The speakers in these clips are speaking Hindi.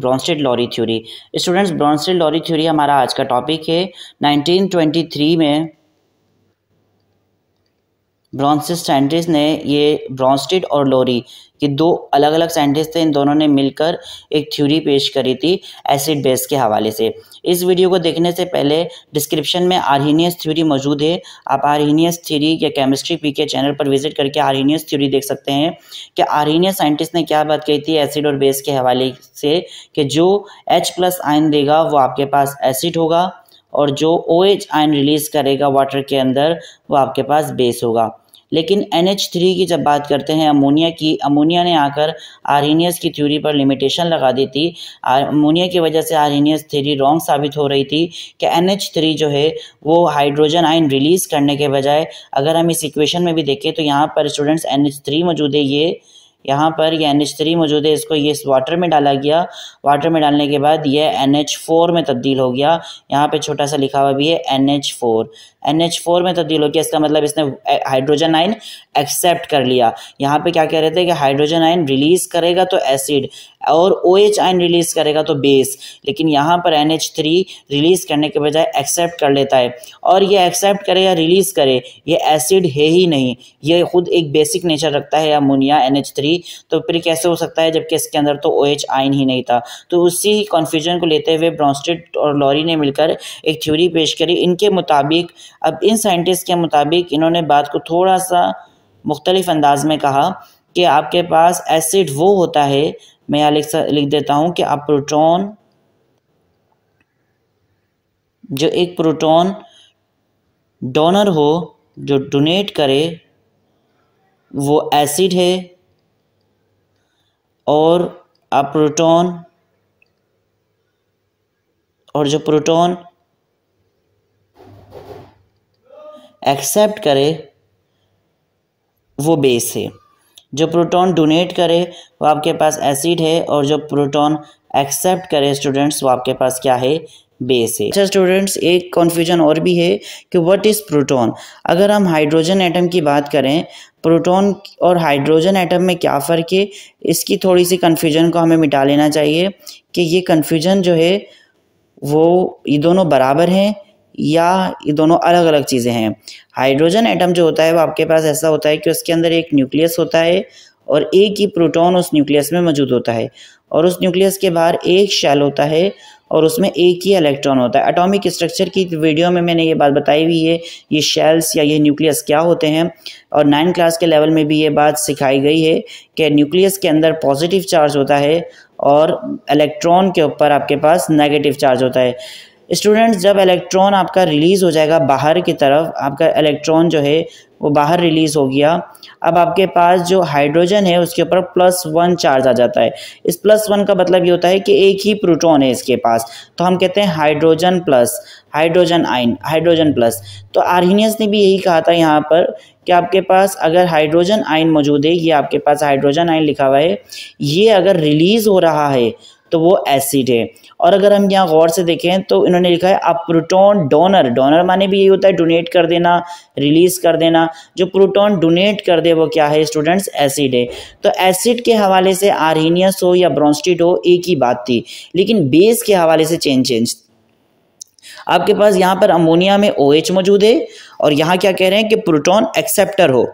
Brønsted Lowry theory students Bronsted Lowry theory हमारा आज का टॉपिक है 1923 में ब्रॉन्सिस साइंटिस्ट ने ये ब्रॉन्स्टिड और लोरी ये दो अलग अलग साइंटिस्ट थे इन दोनों ने मिलकर एक थ्योरी पेश करी थी एसिड बेस के हवाले से इस वीडियो को देखने से पहले डिस्क्रिप्शन में आर्नियस थ्योरी मौजूद है आप आर्नियस थ्योरी या केमिस्ट्री पी के चैनल पर विजिट करके आर्नियस थ्योरी देख सकते हैं कि आर्नियस साइंटिस्ट ने क्या बात कही थी एसिड और बेस के हवाले से कि जो एच प्लस आयन देगा वो आपके पास एसिड होगा और जो O OH H ion release करेगा वाटर के अंदर वो आपके पास बेस होगा लेकिन एन एच थ्री की जब बात करते हैं अमोनिया की अमोनिया ने आकर आरिनियस की थ्योरी पर लिमिटेशन लगा दी थी अमोनिया की वजह से आरिनियस थ्योरी रॉन्ग साबित हो रही थी कि एन एच थ्री जो है वो हाइड्रोजन आयन रिलीज़ करने के बजाय अगर हम इस इक्वेशन में भी देखें तो यहाँ पर स्टूडेंट्स एन एच थ्री मौजूद है ये यहाँ पर यह एन थ्री मौजूद है इसको ये इस वाटर में डाला गया वाटर में डालने के बाद यह एन फोर में तब्दील हो गया यहाँ पे छोटा सा लिखा हुआ भी है N H four N H four में तब्दील हो गया इसका मतलब इसने हाइड्रोजन आयन एक्सेप्ट कर लिया यहाँ पे क्या कह रहे थे कि हाइड्रोजन आयन रिलीज करेगा तो एसिड और ओ एच आइन रिलीज़ करेगा तो बेस लेकिन यहाँ पर एन एच थ्री रिलीज़ करने के बजाय एक्सेप्ट कर लेता है और ये एक्सेप्ट करे या रिलीज़ करे ये एसिड है ही नहीं ये खुद एक बेसिक नेचर रखता है अमोनिया एन एच थ्री तो फिर कैसे हो सकता है जबकि इसके अंदर तो ओ एच आइन ही नहीं था तो उसी ही कन्फ्यूजन को लेते हुए ब्रॉन्स्टेड और लॉरी ने मिलकर एक थ्योरी पेश करी इनके मुताबिक अब इन साइंटिस्ट के मुताबिक इन्होंने बात को थोड़ा सा मुख्तलिफ अंदाज में कहा कि आपके पास एसिड वो होता है मैं यहाँ लिख लिख देता हूँ कि आप प्रोटॉन जो एक प्रोटॉन डोनर हो जो डोनेट करे वो एसिड है और आप प्रोटॉन और जो प्रोटॉन एक्सेप्ट करे वो बेस है जो प्रोटॉन डोनेट करे वो आपके पास एसिड है और जो प्रोटॉन एक्सेप्ट करे स्टूडेंट्स वो आपके पास क्या है बेस है अच्छा स्टूडेंट्स एक कन्फ्यूजन और भी है कि व्हाट इज़ प्रोटॉन अगर हम हाइड्रोजन एटम की बात करें प्रोटॉन और हाइड्रोजन एटम में क्या फ़र्क है इसकी थोड़ी सी कन्फ्यूजन को हमें मिटा लेना चाहिए कि ये कन्फ्यूजन जो है वो ये दोनों बराबर हैं या ये दोनों अलग अलग चीज़ें हैं हाइड्रोजन एटम जो होता है वो आपके पास ऐसा होता है कि उसके अंदर एक न्यूक्लियस होता है और एक ही प्रोटॉन उस न्यूक्लियस में मौजूद होता है और उस न्यूक्लियस के बाहर एक शैल होता है और उसमें एक ही इलेक्ट्रॉन होता है एटॉमिक स्ट्रक्चर की वीडियो में मैंने ये बात बताई हुई है ये शेल्स या ये न्यूक्लियस क्या होते हैं और नाइन क्लास के लेवल में भी ये बात सिखाई गई है कि न्यूक्लियस के अंदर पॉजिटिव चार्ज होता है और इलेक्ट्रॉन के ऊपर आपके पास नेगेटिव चार्ज होता है स्टूडेंट्स जब इलेक्ट्रॉन आपका रिलीज़ हो जाएगा बाहर की तरफ आपका इलेक्ट्रॉन जो है वो बाहर रिलीज़ हो गया अब आपके पास जो हाइड्रोजन है उसके ऊपर प्लस वन चार्ज आ जाता है इस प्लस वन का मतलब ये होता है कि एक ही प्रोटॉन है इसके पास तो हम कहते हैं hydrogen plus hydrogen ion hydrogen plus तो आर्नियस ने भी यही कहा था यहाँ पर कि आपके पास अगर हाइड्रोजन आइन मौजूद है ये आपके पास हाइड्रोजन आइन लिखा हुआ है ये अगर रिलीज़ हो रहा है तो वो एसिड है और अगर हम यहाँ गौर से देखें तो इन्होंने लिखा है अब प्रोटोन डोनर डोनर माने भी यही होता है डोनेट कर देना रिलीज़ कर देना जो प्रोटोन डोनेट कर दे वो क्या है स्टूडेंट्स एसिड है तो एसिड के हवाले से आरहीनियस हो या ब्रॉन्स्टिड हो एक ही बात थी लेकिन बेस के हवाले से चेंज चेंज आपके पास यहाँ पर अमोनिया में ओ OH मौजूद है और यहाँ क्या कह रहे हैं कि प्रोटोन एक्सेप्टर हो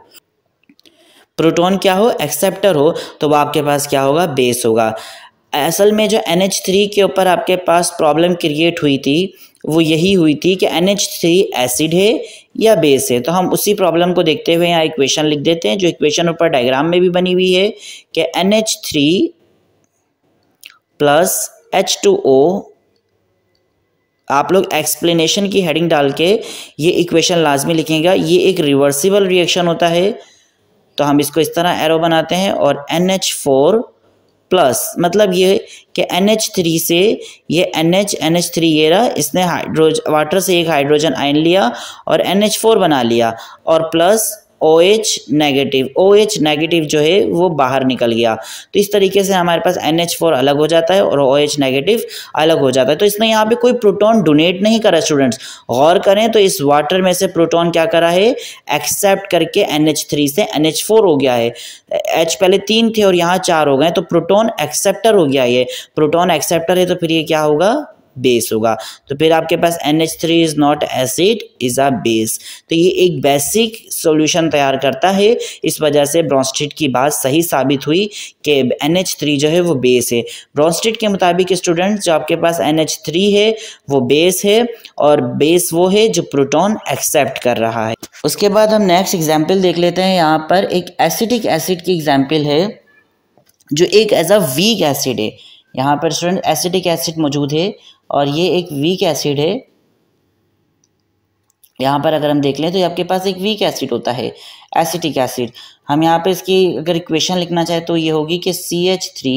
प्रोटॉन क्या हो एक्सेप्टर हो तो वह आपके पास क्या होगा बेस होगा असल में जो एन एच थ्री के ऊपर आपके पास प्रॉब्लम क्रिएट हुई थी वो यही हुई थी कि एन एच थ्री एसिड है या बेस है तो हम उसी प्रॉब्लम को देखते हुए यहाँ इक्वेशन लिख देते हैं जो इक्वेशन ऊपर डायग्राम में भी बनी हुई है कि N H three plus H two O आप लोग एक्सप्लेनेशन की हेडिंग डाल के ये इक्वेशन लाजमी लिखेंगे ये एक रिवर्सिबल रिएक्शन होता है तो हम इसको इस तरह एरो बनाते हैं और एन एच फोर प्लस मतलब ये कि एन एच थ्री से ये N H N H three ये रहा इसने हाइड्रोज वाटर से एक हाइड्रोजन आयन लिया और एन एच फोर बना लिया और plus O H negative O H negative जो है वो बाहर निकल गया तो इस तरीके से हमारे पास एन एच फोर अलग हो जाता है और ओ एच नेगेटिव अलग हो जाता है तो इसने यहाँ पे कोई प्रोटॉन डोनेट नहीं करा स्टूडेंट्स गौर करें तो इस वाटर में से प्रोटॉन क्या करा है एक्सेप्ट करके एन एच थ्री से एन एच फोर हो गया है एच पहले तीन थे और यहाँ चार हो गए तो प्रोटोन एक्सेप्टर हो गया ये प्रोटोन एक्सेप्टर है तो फिर ये क्या होगा बेस होगा तो फिर आपके पास N H three is not acid is a base तो ये एक बेसिक सॉल्यूशन तैयार करता है इस वजह से ब्रॉन्स्टिट की बात सही साबित हुई कि एन एच थ्री जो है वो बेस है ब्रॉन्स्टिट के मुताबिक स्टूडेंट्स जो आपके पास एन एच थ्री है वो बेस है और बेस वो है जो प्रोटोन एक्सेप्ट कर रहा है उसके बाद हम नेक्स्ट एग्जाम्पल देख लेते हैं यहाँ पर एक एसिटिक एसिड की एग्जाम्पल है जो एक एज अ वीक एसिड है यहाँ पर स्टूडेंट एसिटिक एसिड मौजूद है और ये एक वीक एसिड है यहाँ पर अगर हम देख लें तो आपके पास एक वीक एसिड होता है एसिटिक एसिड हम यहाँ पे इसकी अगर इक्वेशन लिखना चाहें तो ये होगी कि C H three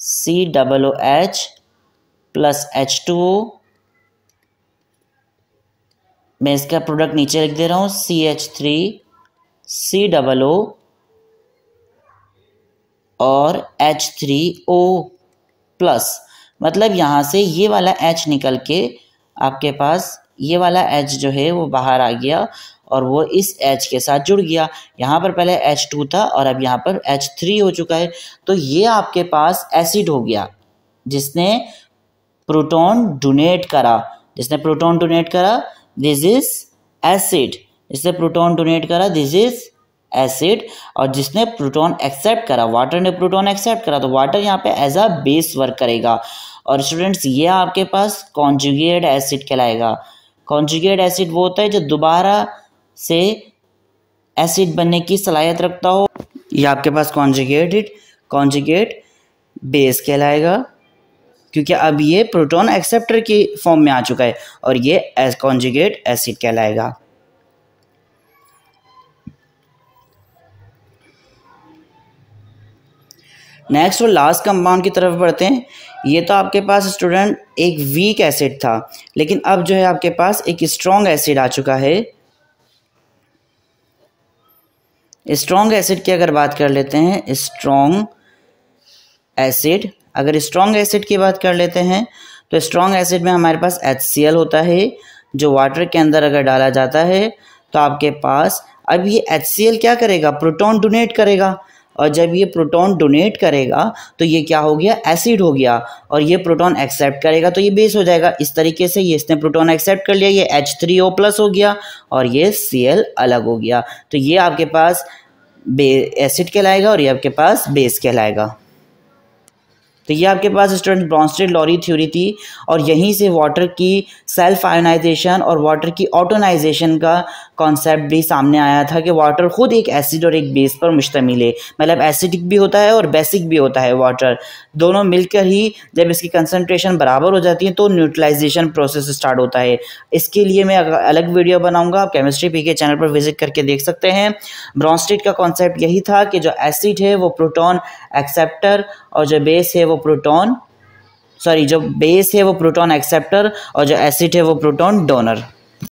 C double O H plus H two O मैं इसका प्रोडक्ट नीचे लिख दे रहा हूँ C H three C double O और एच थ्री ओ प्लस मतलब यहाँ से ये वाला एच निकल के आपके पास ये वाला एच जो है वो बाहर आ गया और वो इस एच के साथ जुड़ गया यहाँ पर पहले एच टू था और अब यहाँ पर एच थ्री हो चुका है तो ये आपके पास एसिड हो गया जिसने प्रोटॉन डोनेट करा जिसने प्रोटॉन डोनेट करा दिस इज एसिड जिसने प्रोटॉन डोनेट करा दिस इज एसिड और जिसने प्रोटॉन एक्सेप्ट करा वाटर ने प्रोटॉन एक्सेप्ट करा तो वाटर यहाँ पे एज अ बेस वर्क करेगा और स्टूडेंट्स ये आपके पास कॉन्जुगेट एसिड कहलाएगा कॉन्जुगेट एसिड वो होता है जो दोबारा से एसिड बनने की सलाहियत रखता हो ये आपके पास कॉन्जुगेटेड कॉन्जुगेट बेस कहलाएगा क्योंकि अब ये प्रोटॉन एक्सेप्टर की फॉर्म में आ चुका है और ये एस कॉन्जुगेट एसिड कहलाएगा नेक्स्ट और लास्ट कंपाउंड की तरफ बढ़ते हैं ये तो आपके पास स्टूडेंट एक वीक एसिड था लेकिन अब जो है आपके पास एक स्ट्रॉन्ग एसिड आ चुका है स्ट्रॉन्ग एसिड की अगर बात कर लेते हैं स्ट्रॉन्ग एसिड अगर स्ट्रॉन्ग एसिड की बात कर लेते हैं तो स्ट्रॉन्ग एसिड में हमारे पास एच होता है जो वाटर के अंदर अगर डाला जाता है तो आपके पास अब ये एच क्या करेगा प्रोटोन डोनेट करेगा और जब ये प्रोटॉन डोनेट करेगा तो ये क्या हो गया एसिड हो गया और ये प्रोटॉन एक्सेप्ट करेगा तो ये बेस हो जाएगा इस तरीके से ये इसने प्रोटॉन एक्सेप्ट कर लिया ये एच थ्री ओ प्लस हो गया और ये सी एल अलग हो गया तो ये आपके पास एसिड कहलाएगा और ये आपके पास बेस कहलाएगा तो ये आपके पास स्टूडेंट ब्रॉन्स्टेड लॉरी थ्योरी थी और यहीं से वाटर की सेल्फ आयोनाइजेशन और वाटर की ऑटोनाइजेशन का कॉन्सेप्ट भी सामने आया था कि वाटर खुद एक एसिड और एक बेस पर मुश्तमिल है मतलब एसिडिक भी होता है और बेसिक भी होता है वाटर दोनों मिलकर ही जब इसकी कंसनट्रेशन बराबर हो जाती है तो न्यूट्रलाइजेशन प्रोसेस स्टार्ट होता है इसके लिए मैं अलग वीडियो बनाऊँगा आप केमिस्ट्री पी के चैनल पर विजिट करके देख सकते हैं ब्रॉन्स्टेड का कॉन्सेप्ट यही था कि जो एसिड है वो प्रोटोन एक्सेप्टर और जो बेस है वो प्रोटॉन सॉरी जो बेस है वो प्रोटॉन एक्सेप्टर और जो एसिड है वो प्रोटॉन डोनर